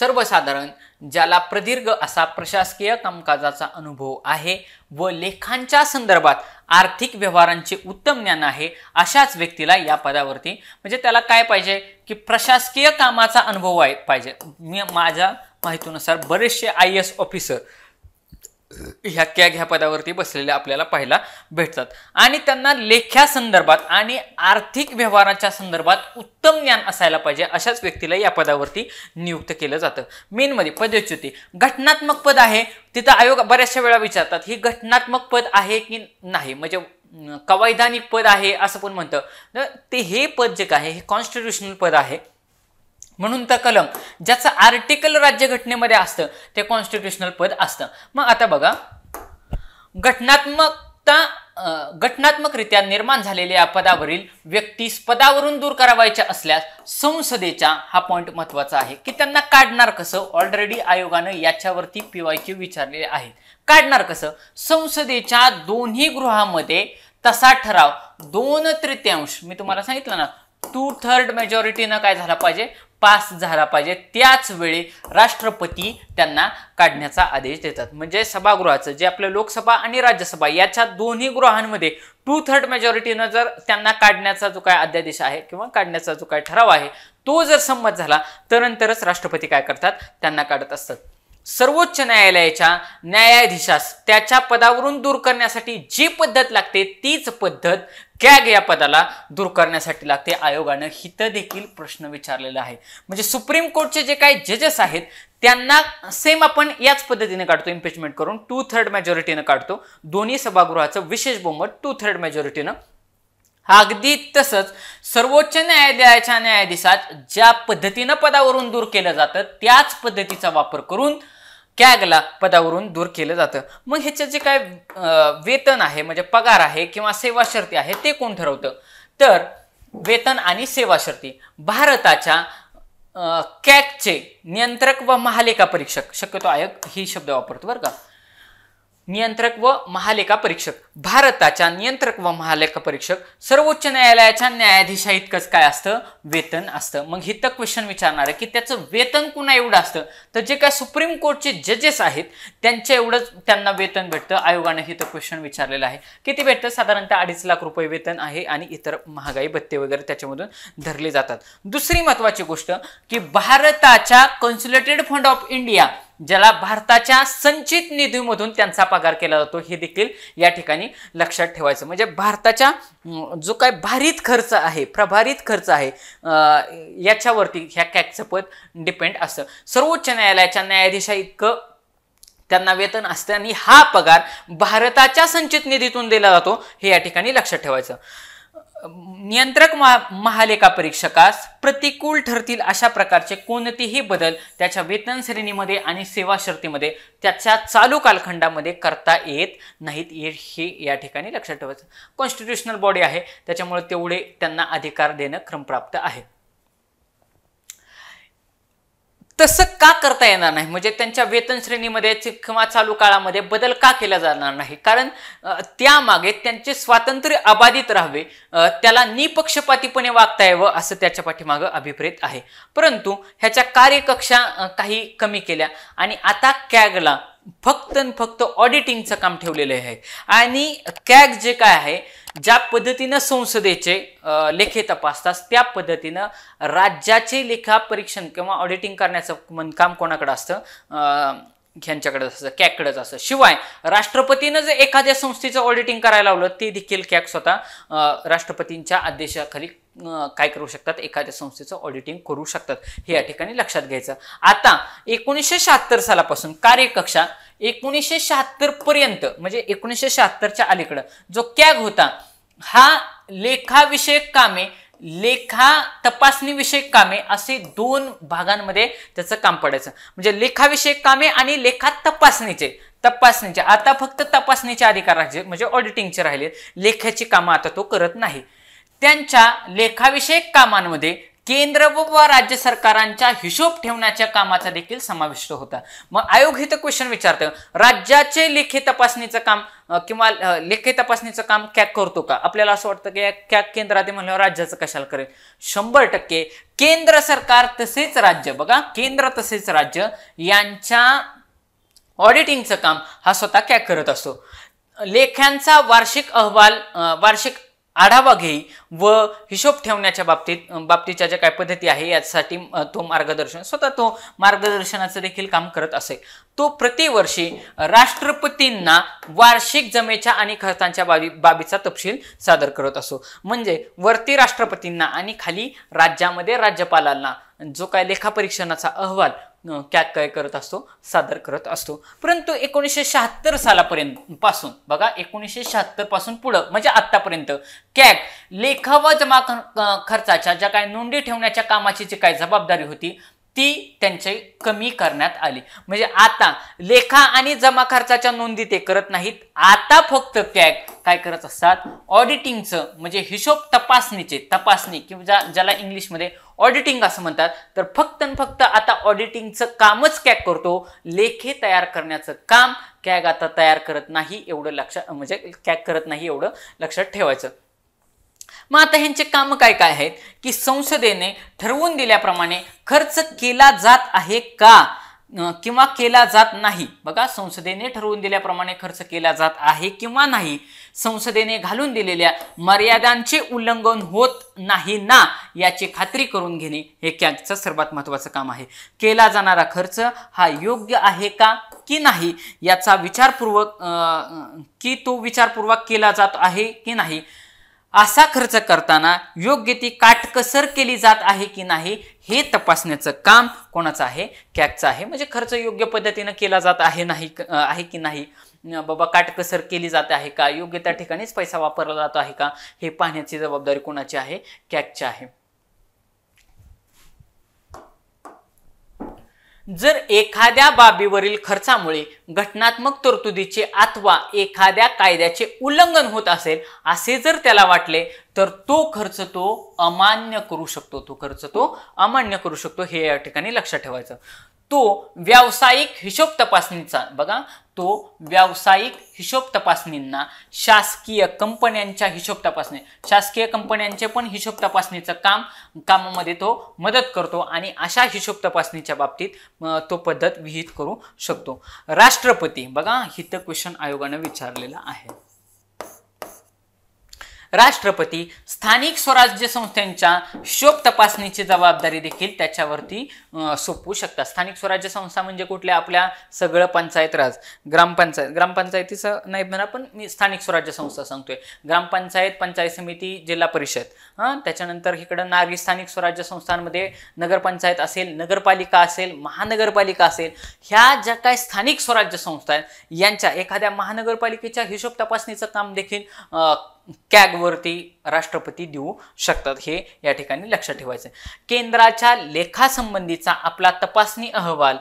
सर्वसाधारण ज्याला प्रदीर्घ असा प्रशासकीय कामकाजाचा अनुभव आहे व लेखांच्या संदर्भात आर्थिक व्यवहारांचे उत्तम ज्ञान आहे अशाच व्यक्तीला या पदावरती म्हणजे त्याला काय पाहिजे की प्रशासकीय कामाचा अनुभव आहे पाहिजे मी माझ्या माहितीनुसार बरेचसे आय एस ऑफिसर ह्या कॅग ह्या पदावरती बसलेल्या आपल्याला पाहायला भेटतात आणि त्यांना लेख्या संदर्भात आणि आर्थिक व्यवहाराच्या संदर्भात उत्तम ज्ञान असायला पाहिजे अशाच व्यक्तीला या पदावरती नियुक्त केलं जातं मेनमध्ये पदच्युती घटनात्मक पद आहे तिथं आयोग बऱ्याचशा वेळा विचारतात ही घटनात्मक पद आहे की नाही म्हणजे कवैधानिक पद आहे असं पण म्हणतं तर ते हे पद जे काय हे कॉन्स्टिट्युशनल पद आहे म्हणून तर कलम ज्याचं आर्टिकल राज्यघटनेमध्ये असतं ते कॉन्स्टिट्युशनल पद असतं मग आता बघा घटनात्मकता घटनात्मकरित्या निर्माण झालेल्या या पदावरील व्यक्तीस पदावरून दूर करावायच्या असल्यास संसदेच्या हा पॉईंट महत्वाचा आहे की त्यांना काढणार कसं ऑलरेडी आयोगानं याच्यावरती पिवायचे विचारलेले आहेत काढणार कसं संसदेच्या दोन्ही गृहामध्ये तसा ठराव दोन तृतीयांश मी तुम्हाला सांगितलं ना टू थर्ड मेजॉरिटीनं काय झाला पाहिजे पास झाला पाहिजे त्याच वेळी राष्ट्रपती त्यांना काढण्याचा आदेश देतात म्हणजे सभागृहाचं जे आपलं लोकसभा आणि राज्यसभा याच्या दोन्ही गृहांमध्ये टू थर्ड मेजॉरिटीनं जर त्यांना काढण्याचा जो काय अध्यादेश आहे किंवा काढण्याचा जो काय ठराव आहे तो जर संमत झाला तर नंतरच राष्ट्रपती काय करतात त्यांना काढत असतात सर्वोच्च न्यायालयाच्या न्यायाधीशास त्याच्या पदावरून दूर करण्यासाठी जी पद्धत लागते तीच पद्धत कॅग या पदाला दूर करण्यासाठी लागते आयोगानं हिथं देखील प्रश्न विचारलेला आहे म्हणजे सुप्रीम कोर्टचे जे काही जजेस आहेत त्यांना सेम आपण याच पद्धतीने काढतो इम्पिचमेंट करून टू थर्ड मेजॉरिटीनं काढतो दोन्ही सभागृहाचं विशेष बहुमत टू थर्ड मेजॉरिटीनं अगदी तसंच सर्वोच्च न्यायालयाच्या न्यायाधीशात ज्या पद्धतीनं पदावरून दूर केलं जातं त्याच पद्धतीचा वापर करून कॅगला पदावरून दूर केलं जातं मग ह्याचं जे काय वेतन आहे म्हणजे पगार आहे किंवा सेवा शर्ती आहे ते कोण ठरवतं तर वेतन आणि सेवा शर्ती भारताच्या कॅगचे नियंत्रक व महालेखा परीक्षक शक्यतो आयोग ही शब्द वापरतो बरं का नियंत्रक व महालेखा परीक्षक भारताच्या नियंत्रक व महालेखा परीक्षक सर्वोच्च न्यायालयाच्या न्यायाधीशा इतकंच काय असतं वेतन असतं मग हित क्वेश्चन विचारणार आहे की त्याचं वेतन कुणा एवढं असतं तर जे काय सुप्रीम कोर्टचे जजेस आहेत त्यांच्या एवढंच त्यांना वेतन भेटतं आयोगानं हित क्वेश्चन विचारलेलं आहे किती भेटतं साधारणतः अडीच लाख रुपये वेतन आहे आणि इतर महागाई भत्ते वगैरे त्याच्यामधून धरले जातात दुसरी महत्वाची गोष्ट की भारताच्या कॉन्सुलेटेड फंड ऑफ इंडिया ज्याला भारताच्या संचित निधीमधून त्यांचा पगार केला जातो हे देखील या ठिकाणी लक्षात ठेवायचं म्हणजे भारताच्या जो काय भारित खर्च आहे प्रभारित खर्च आहे याच्यावरती ह्या कॅगचं पद डिपेंड असतं सर्वोच्च न्यायालयाच्या न्यायाधीशा इतकं त्यांना वेतन असते आणि हा पगार भारताच्या संचित निधीतून दिला जातो हे या ठिकाणी लक्षात ठेवायचं नियंत्रक महालेखा परीक्षकास प्रतिकूल ठरतील अशा प्रकारचे कोणतेही बदल त्याच्या वेतन श्रेणीमध्ये आणि सेवा शर्तीमध्ये त्याच्या चालू कालखंडामध्ये करता येत नाहीत हे या ठिकाणी लक्षात ठेवायचं कॉन्स्टिट्युशनल बॉडी आहे त्याच्यामुळे तेवढे त्यांना अधिकार देणं क्रमप्राप्त आहे तसं का करता येणार नाही म्हणजे त्यांच्या वेतन श्रेणीमध्ये किंवा चालू काळामध्ये बदल का केला जाणार नाही कारण त्यामागे त्यांचे स्वातंत्र्य अबाधित राहावे त्याला निपक्षपातीपणे वागता यावं असं त्याच्या पाठीमागं अभिप्रेत आहे परंतु ह्याच्या कार्यकक्षा काही कमी केल्या आणि आता कॅगला फक्त फक्त ऑडिटिंगचं काम ठेवलेलं आहे आणि कॅग जे काय आहे ज्या पद्धतीनं संसदेचे लेखे तपासतात त्या पद्धतीनं राज्याचे लेखा परीक्षण किंवा ऑडिटिंग करण्याचं काम कोणाकडे असतं ह्यांच्याकडे असतं कॅकडंच असतं शिवाय राष्ट्रपतीनं जर एखाद्या संस्थेचं ऑडिटिंग करायला लावलं ते देखील कॅक स्वतः राष्ट्रपतींच्या आदेशाखाली काय करू शकतात एखाद्या संस्थेचं ऑडिटिंग करू शकतात हे या हो. ठिकाणी लक्षात घ्यायचं आता एकोणीसशे शहात्तर सालापासून कार्यकक्षा एकोणीसशे शहात्तर पर्यंत म्हणजे एकोणीसशे शहात्तरच्या अलीकडं जो कॅग होता हा लेखाविषयक कामे लेखा तपासणीविषयक कामे असे दोन भागांमध्ये त्याचं काम पडायचं म्हणजे लेखाविषयक कामे आणि लेखा तपासणीचे तपासणीचे आता फक्त तपासणीचे अधिकार राहायचे म्हणजे ऑडिटिंगचे राहिले लेखाची कामं आता तो करत नाही त्यांच्या लेखाविषयक कामांमध्ये केंद्र व राज्य सरकारांच्या हिशोब ठेवण्याच्या कामाचा देखील समाविष्ट होता मग आयोग हित क्वेश्चन विचारतं राज्याचे लेखी तपासणीचं काम किंवा लेखे तपासणीचं काम कॅक करतो का आपल्याला असं वाटतं की कॅक केंद्रात म्हणल्यावर राज्याचं कशाला करेल शंभर टक्के केंद्र सरकार तसेच राज्य बघा केंद्र तसेच राज्य यांच्या ऑडिटिंगचं काम हा स्वतः कॅक करत असतो लेख्यांचा वार्षिक अहवाल वार्षिक आढावा घेई व हिशोब ठेवण्याच्या बाबतीत बाबतीच्या ज्या काय पद्धती आहे यासाठी तो मार्गदर्शन स्वतः तो मार्गदर्शनाचं देखील काम करत असे तो प्रतिवर्षी राष्ट्रपतींना वार्षिक जमेच्या आणि खर्चांच्या बाबी बाबीचा तपशील सादर करत असो म्हणजे वरती राष्ट्रपतींना आणि खाली राज्यामध्ये राज्यपालांना जो काय लेखापरीक्षणाचा अहवाल कॅग काय करत असतो सादर करत असतो परंतु एकोणीसशे शहात्तर सालापर्यंत पासून बघा एकोणीसशे शहात्तर पासून पुढं म्हणजे आतापर्यंत कॅग लेखा व जमा खर्चाच्या ज्या काय नोंदी ठेवण्याच्या कामाची जी काय जबाबदारी होती ती त्यांचे कमी करण्यात आली म्हणजे आता लेखा आणि जमा खर्चाच्या नोंदी ते करत नाहीत आता फक्त कॅग काय करत असतात ऑडिटिंगचं म्हणजे हिशोब तपासणीचे तपासणी किंवा ज्याला इंग्लिशमध्ये ऑडिटिंग असं म्हणतात तर फक्त आणि फक्त आता ऑडिटिंगचं कामच कॅग करतो लेखे तयार करण्याचं काम कॅग आता तयार करत नाही एवढं लक्ष म्हणजे कॅग करत नाही एवढं लक्षात ठेवायचं मग आता ह्यांचे कामं काय काय आहेत की संसदेने ठरवून दिल्याप्रमाणे खर्च केला जात आहे का किंवा केला जात नाही बघा संसदेने ठरवून दिल्याप्रमाणे खर्च केला जात आहे किंवा नाही संसदेने घालून दिलेल्या मर्यादांचे उल्लंघन होत नाही ना याची खात्री करून घेणे हे कॅगचं सर्वात महत्वाचं काम आहे केला जाणारा खर्च हा योग्य आहे का की नाही याचा विचारपूर्वक की तो विचारपूर्वक केला जात आहे की नाही असा खर्च करताना योग्य ती काटकसर केली जात आहे की नाही हे तपासण्याचं काम कोणाचं आहे कॅगचं आहे म्हणजे खर्च योग्य पद्धतीनं केला जात आहे नाही आहे की नाही बाबा काटकसर केली जात आहे का योग्य त्या ठिकाणीच पैसा वापरला जातो आहे का हे पाहण्याची जबाबदारी कोणाची आहे कॅगची आहे जर एखाद्या बाबीवरील खर्चामुळे घटनात्मक तरतुदीचे अथवा एखाद्या कायद्याचे उल्लंघन होत असेल असे जर त्याला वाटले तर तो खर्च तो अमान्य करू शकतो तो खर्च तो अमान्य करू शकतो हे या ठिकाणी लक्षात ठेवायचं तो व्यावसायिक हिशोब तपासणीचा बघा तो व्यावसायिक हिशोब तपासणींना शासकीय कंपन्यांच्या हिशोब तपासणी शासकीय कंपन्यांचे पण हिशोब तपासणीचं काम कामामध्ये तो मदत करतो आणि अशा हिशोब तपासणीच्या बाबतीत तो पद्धत विहित करू शकतो राष्ट्रपती बघा हित क्वेश्चन आयोगानं विचारलेला आहे राष्ट्रपती स्थानिक स्वराज्य संस्थांच्या शोध तपासणीची जबाबदारी देखील त्याच्यावरती सोपवू शकतात स्थानिक स्वराज्य संस्था म्हणजे कुठल्या आपल्या सगळं पंचायत राज ग्रामपंचायत ग्रामपंचायतीचं नाही म्हणा पण मी स्थानिक स्वराज्य संस्था सांगतोय ग्रामपंचायत पंचायत समिती जिल्हा परिषद हां त्याच्यानंतर इकडं नागरी स्थानिक स्वराज्य संस्थांमध्ये नगरपंचायत असेल नगरपालिका असेल महानगरपालिका असेल ह्या ज्या काय स्थानिक स्वराज्य संस्था आहेत यांच्या एखाद्या महानगरपालिकेच्या हिशोब तपासणीचं काम देखील कॅगवरती राष्ट्रपती देऊ शकतात हे या ठिकाणी लक्षात ठेवायचं केंद्राच्या लेखासंबंधीचा आपला तपासणी अहवाल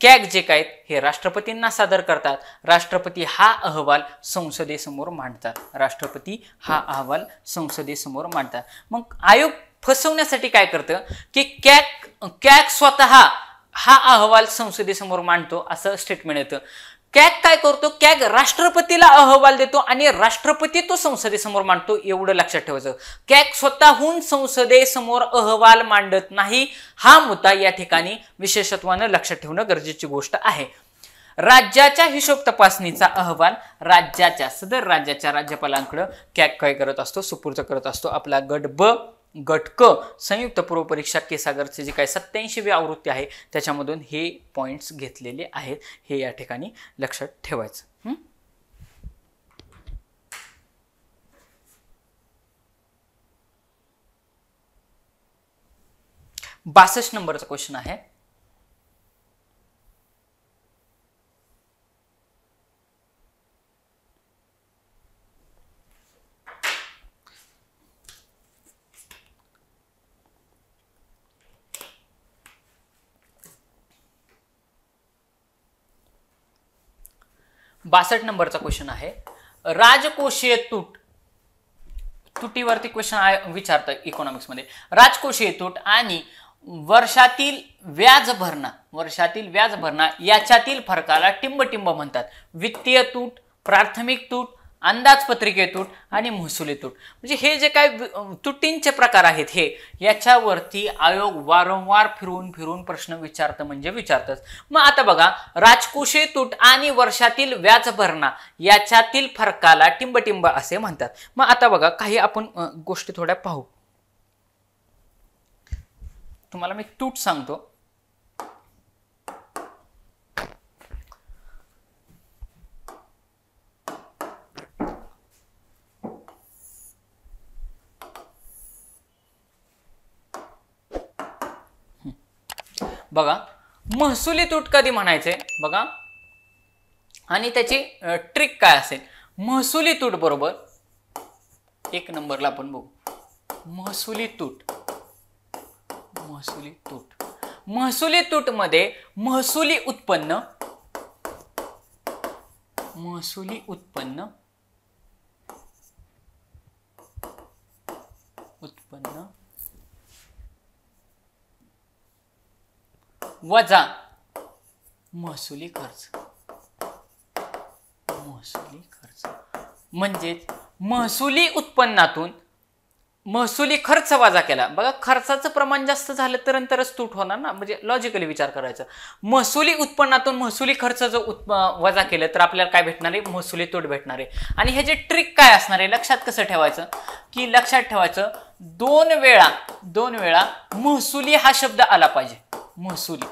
कॅग जे काय हे राष्ट्रपतींना सादर करतात राष्ट्रपती हा अहवाल संसदेसमोर मांडतात राष्ट्रपती हा अहवाल संसदेसमोर मांडतात मग आयोग फसवण्यासाठी काय करतं की कॅग कॅग स्वतः हा अहवाल संसदेसमोर मांडतो असं स्टेटमेंट येतं कॅग काय करतो कॅग राष्ट्रपतीला अहवाल देतो आणि राष्ट्रपती तो संसदेसमोर मांडतो एवढं लक्षात ठेवायचं कॅग स्वतःहून संसदेसमोर अहवाल मांडत नाही हा मुद्दा या ठिकाणी विशेषत्वानं लक्षात ठेवणं गरजेची गोष्ट आहे राज्याच्या हिशोब तपासणीचा अहवाल राज्याच्या सदर राज्याच्या राज्यपालांकडं कॅग काय करत असतो सुपूर्द करत असतो आपला गट ब गटक संयुक्त पूर्व परीक्षा केसागरचे जे काय सत्याऐंशीवी आवृत्ती आहे त्याच्यामधून हे पॉईंट्स घेतलेले आहेत हे या ठिकाणी लक्षात ठेवायचं बासष्ट नंबरचा क्वेश्चन आहे बासष्ट नंबरचा क्वेश्चन आहे राजकोषीय तूट तुटीवरती क्वेश्चन विचारतं इकॉनॉमिक्समध्ये राजकोषीय तूट आणि वर्षातील व्याज भरणा वर्षातील व्याज भरणा याच्यातील फरकाला टिंबटिंब म्हणतात वित्तीय तूट प्राथमिक तूट अंदाजपत्रिके तूट आणि महसुली तूट म्हणजे हे जे काय तुटींचे प्रकार आहेत हे याच्यावरती आयोग वारंवार फिरून फिरून प्रश्न विचारतं म्हणजे विचारतंच मग आता बघा राजकोषीय तूट आणि वर्षातील व्याज भरणा याच्यातील फरकाला टिंबटिंब असे म्हणतात मग आता बघा काही आपण गोष्टी थोड्या पाहू तुम्हाला मी तूट सांगतो बघा महसुली तूट कधी म्हणायचे बघा आणि त्याची ट्रिक काय असेल महसुली तूट बरोबर एक नंबरला आपण बघू महसुली तूट महसुली तूट महसुली तूटमध्ये महसुली उत्पन्न महसुली उत्पन्न उत्पन्न वजा महसुली खर्च महसुली खर्च म्हणजे महसुली उत्पन्नातून महसुली खर्च वजा केला बघा खर्चाचं प्रमाण जास्त झालं तर नंतरच तूट होणार ना म्हणजे लॉजिकली विचार करायचा महसुली उत्पन्नातून महसुली खर्च जो उत्प वजा केलं तर आपल्याला काय भेटणार आहे महसुली तूट भेटणार आहे आणि हे जे ट्रिक काय असणार आहे लक्षात कसं ठेवायचं की लक्षात ठेवायचं दोन वेळा दोन वेळा महसुली हा शब्द आला पाहिजे महसुली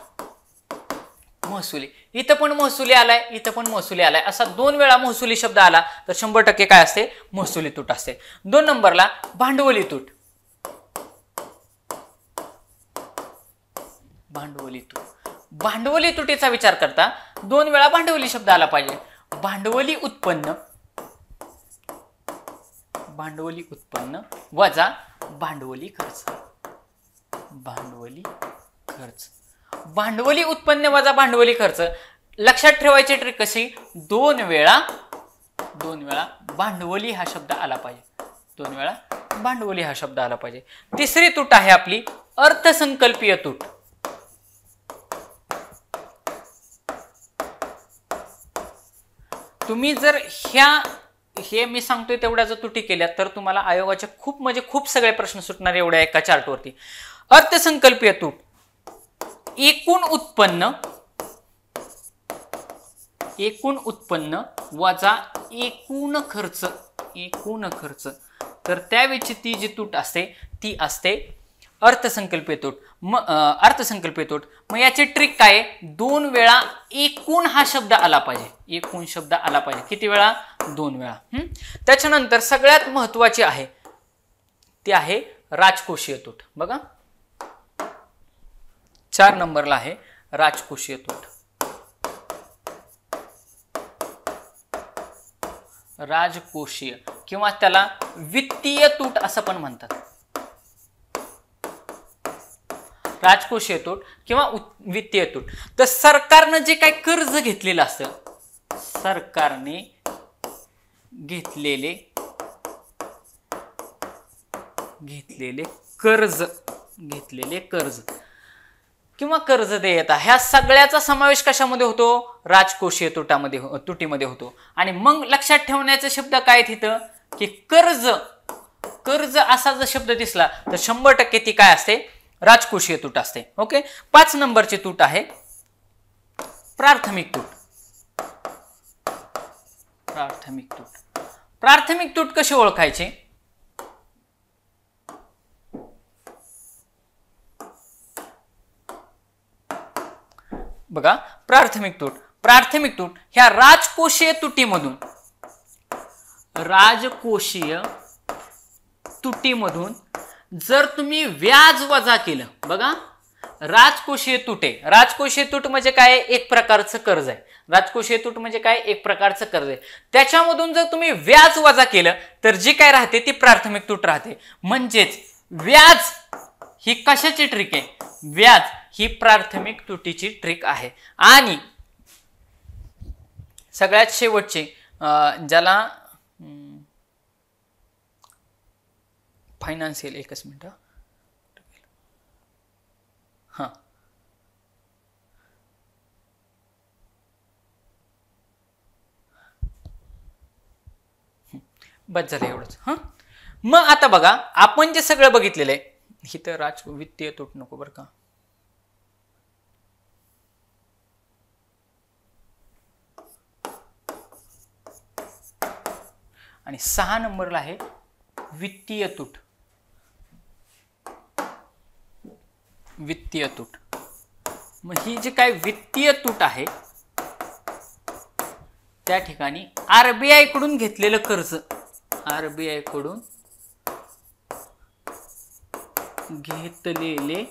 महसुली इथं पण महसुली आलाय इथं पण महसुली आलाय असा दोन वेळा महसुली शब्द आला तर शंभर टक्के काय असते महसुली तूट असते दोन नंबरला भांडवली तूट भांडवली तूट भांडवली तुटीचा विचार करता दोन वेळा भांडवली शब्द आला पाहिजे भांडवली उत्पन्न भांडवली उत्पन्न वजा भांडवली खर्च भांडवली खर्च भांडवली उत्पन्न वजा भांडवली खर्च लक्षात ठेवायची ट्रिक कशी दोन वेळा दोन वेळा भांडवली हा शब्द आला पाहिजे दोन वेळा भांडवली हा शब्द आला पाहिजे तिसरी तूट आहे आपली अर्थसंकल्पीय तूट तुम्ही जर ह्या हे मी सांगतोय तेवढ्या जर तुटी केल्या तर तुम्हाला आयोगाचे खूप म्हणजे खूप सगळे प्रश्न सुटणार एवढ्या एका चार्टवरती अर्थसंकल्पीय तूट एकूण उत्पन्न एकूण उत्पन्न वजा एकूण खर्च एकूण खर्च तर त्यावेळीची ती जी तूट असते ती असते अर्थसंकल्पीय तूट म अर्थसंकल्पीय तूट मग याची ट्रिक काय दोन वेळा एकूण हा शब्द आला पाहिजे एकूण शब्द आला पाहिजे किती वेळा दोन वेळा त्याच्यानंतर सगळ्यात महत्वाची आहे ती आहे राजकोषीय तूट बघा चार नंबरला आहे राजकोषीय तोट राजकोषीय किंवा त्याला वित्तीय तूट असं पण म्हणतात राजकोषीय तूट किंवा वित्तीय तूट तर सरकारनं जे काही कर्ज घेतलेलं असतं सरकारने घेतलेले घेतलेले कर्ज घेतलेले कर्ज किंवा कर्ज देयता ह्या सगळ्याचा समावेश कशामध्ये होतो राजकोषीय तुटामध्ये हो, तुटीमध्ये होतो आणि मग लक्षात ठेवण्याचे शब्द काय तिथं की कर्ज कर्ज असा जर शब्द दिसला तर शंभर टक्के ती काय असते राजकोषीय तूट असते ओके पाच नंबरची तूट आहे प्राथमिक तूट प्राथमिक तूट प्राथमिक तूट कशी ओळखायची बघा प्राथमिक तूट प्राथमिक तूट ह्या राजकोषीय तुटीमधून राजकोषीय तुटीमधून जर तुम्ही व्याज वजा केलं बघा राजकोषीय तुटे राजकोषीय तूट म्हणजे काय एक प्रकारचं कर्ज आहे राजकोषीय तूट म्हणजे काय एक प्रकारचं कर्ज आहे त्याच्यामधून जर तुम्ही व्याज वजा केलं तर जी काय राहते ती प्राथमिक तूट राहते म्हणजेच व्याज ही कशाची ट्रिक आहे व्याज ही प्राथमिक तुटीची ट्रिक आहे आणि सगळ्यात शेवटचे ज्याला फायनान्शियल एकच मिनिट हा बस झालं एवढंच हां मग आता बघा आपण जे सगळं बघितलेलं आहे राज वित्तीय तुट नको बरं का आणि सहा नंबरला आहे वित्तीय तूट वित्तीय तूट मग ही जी काय वित्तीय तूट आहे त्या ठिकाणी आरबीआय कडून घेतलेलं कर्ज आरबीआय कडून घेतलेले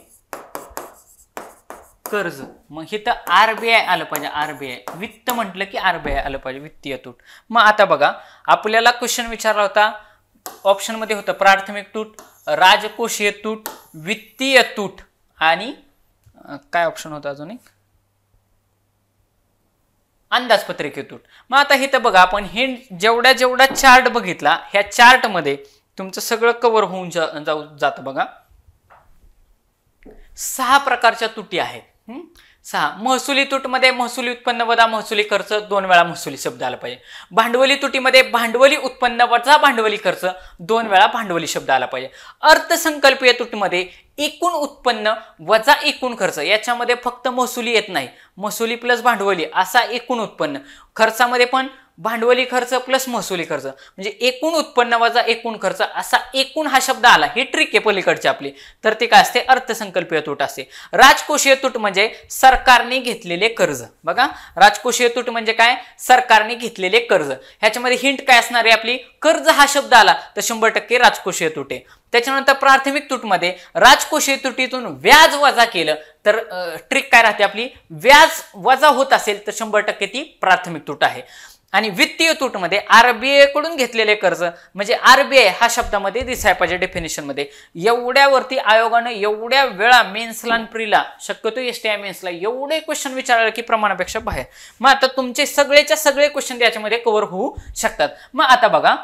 कर्ज मग हे तर आरबीआय आलं पाहिजे आरबीआय वित्त म्हटलं की आरबीआय आलं पाहिजे वित्तीय तूट मग आता बघा आपल्याला क्वेश्चन विचारला होता ऑप्शनमध्ये होतं प्राथमिक तूट राजकोषीय तूट वित्तीय तूट आणि काय ऑप्शन होता अजून एक अंदाजपत्रिकेतून तूट मग आता हे तर बघा आपण हे जेवढ्या जेवढा चार्ट बघितला ह्या चार्टमध्ये तुमचं सगळं कव्हर होऊन जाऊ जातं बघा सहा प्रकारच्या तुटी आहेत सहा महसुली तूटमध्ये महसुली उत्पन्न वजा महसुली खर्च दोन वेळा महसुली शब्द आला पाहिजे भांडवली तुटीमध्ये भांडवली उत्पन्न वजा भांडवली खर्च दोन वेळा भांडवली शब्द आला पाहिजे अर्थसंकल्पीय तुटीमध्ये एकूण उत्पन्न वजा एकूण खर्च याच्यामध्ये फक्त महसुली येत नाही महसुली प्लस भांडवली असा एकूण उत्पन्न खर्चामध्ये पण भांडवली खर्च प्लस महसुली खर्च म्हणजे एकूण उत्पन्न वजा एकूण खर्च असा एकूण हा शब्द आला ही ट्रिक आहे पलीकडची आपली तर ते काय असते अर्थसंकल्पीय तूट असते राजकोषीय तूट म्हणजे सरकारने घेतलेले कर्ज बघा राजकोषीय तूट म्हणजे काय सरकारने घेतलेले कर्ज ह्याच्यामध्ये हिंट काय असणार आहे आपली कर्ज हा शब्द आला तर शंभर टक्के राजकोषीय तूट आहे त्याच्यानंतर प्राथमिक तूटमध्ये राजकोषीय तुटीतून व्याज वजा केलं तर ट्रिक काय राहते आपली व्याज वजा होत असेल तर शंभर टक्के ती प्राथमिक तूट आहे आणि वित्तीय तूटमध्ये आरबीआय कडून घेतलेले कर्ज म्हणजे आरबीआय हा शब्दामध्ये दिसाय पाहिजे डेफिनेशनमध्ये एवढ्यावरती आयोगानं एवढ्या वेळा मेन्सला प्रीला शक्यतो एस टी आय मेन्सला एवढे क्वेश्चन विचारले की प्रमाणापेक्षा बाहेर मग आता तुमचे सगळेच्या सगळे क्वेश्चन याच्यामध्ये कव्हर होऊ शकतात मग आता बघा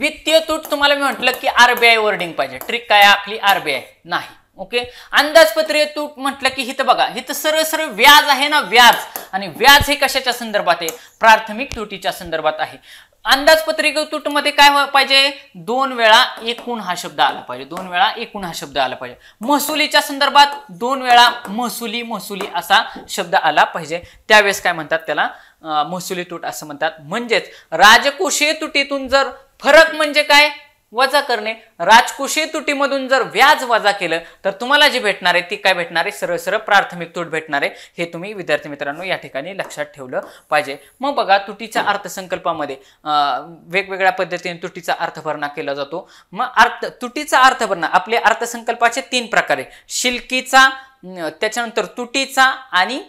वित्तीय तूट तुम्हाला मी म्हटलं की आरबीआय वर्डिंग पाहिजे ट्रिक काय आपली आरबीआय नाही ओके अंदाजपत्रीय तूट म्हटलं की हिथं बघा हिथं सरळ सरळ व्याज आहे ना व्याज आणि व्याज हे कशाच्या संदर्भात आहे प्राथमिक तुटीच्या संदर्भात आहे अंदाजपत्रिका तूटमध्ये काय पाहिजे दोन वेळा एकूण हा शब्द आला पाहिजे दोन वेळा एकूण हा शब्द आला पाहिजे महसुलीच्या संदर्भात दोन वेळा महसुली महसुली असा शब्द आला पाहिजे त्यावेळेस काय म्हणतात त्याला महसुली तूट असं म्हणतात म्हणजेच राजकोषीय तुटीतून जर फरक म्हणजे काय वजा करणे राजकोषीय तुटीमधून जर व्याज वजा केलं तर तुम्हाला जे भेटणार आहे ती काय भेटणार आहे सरळ सरळ प्राथमिक तूट भेटणार आहे हे तुम्ही विद्यार्थी मित्रांनो या ठिकाणी लक्षात ठेवलं पाहिजे मग बघा तुटीच्या अर्थसंकल्पामध्ये वेगवेगळ्या पद्धतीने तुटीचा अर्थभरणा केला जातो मग अर्थ तुटीचा अर्थभरणा आपले अर्थसंकल्पाचे तीन प्रकार आहे शिल्कीचा त्याच्यानंतर तुटीचा आणि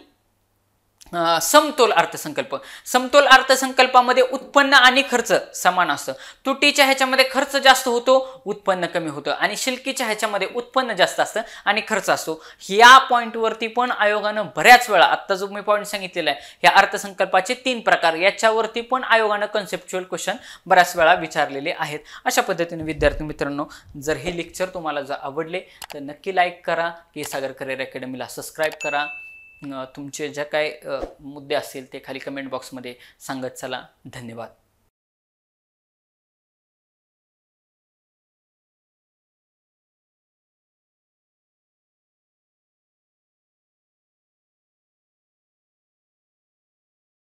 समतोल अर्थसंकल्प समतोल अर्थसंकल्पामध्ये उत्पन्न आणि खर्च समान असतं तुटीच्या ह्याच्यामध्ये खर्च जास्त होतो उत्पन्न कमी होतं आणि शिल्कीच्या ह्याच्यामध्ये उत्पन्न जास्त असतं आणि खर्च असतो या पॉईंटवरती पण आयोगानं बऱ्याच वेळा आत्ता जो मी पॉईंट सांगितलेला आहे या अर्थसंकल्पाचे तीन प्रकार याच्यावरती पण आयोगानं कन्सेप्च्युअल क्वेश्चन बऱ्याच वेळा विचारलेले आहेत अशा पद्धतीने विद्यार्थी मित्रांनो जर हे लेक्चर तुम्हाला जर आवडले तर नक्की लाईक करा सागर करिअर अकॅडमीला सबस्क्राईब करा तुमचे ज्या काय मुद्दे असतील ते खाली कमेंट बॉक्समध्ये सांगत चला धन्यवाद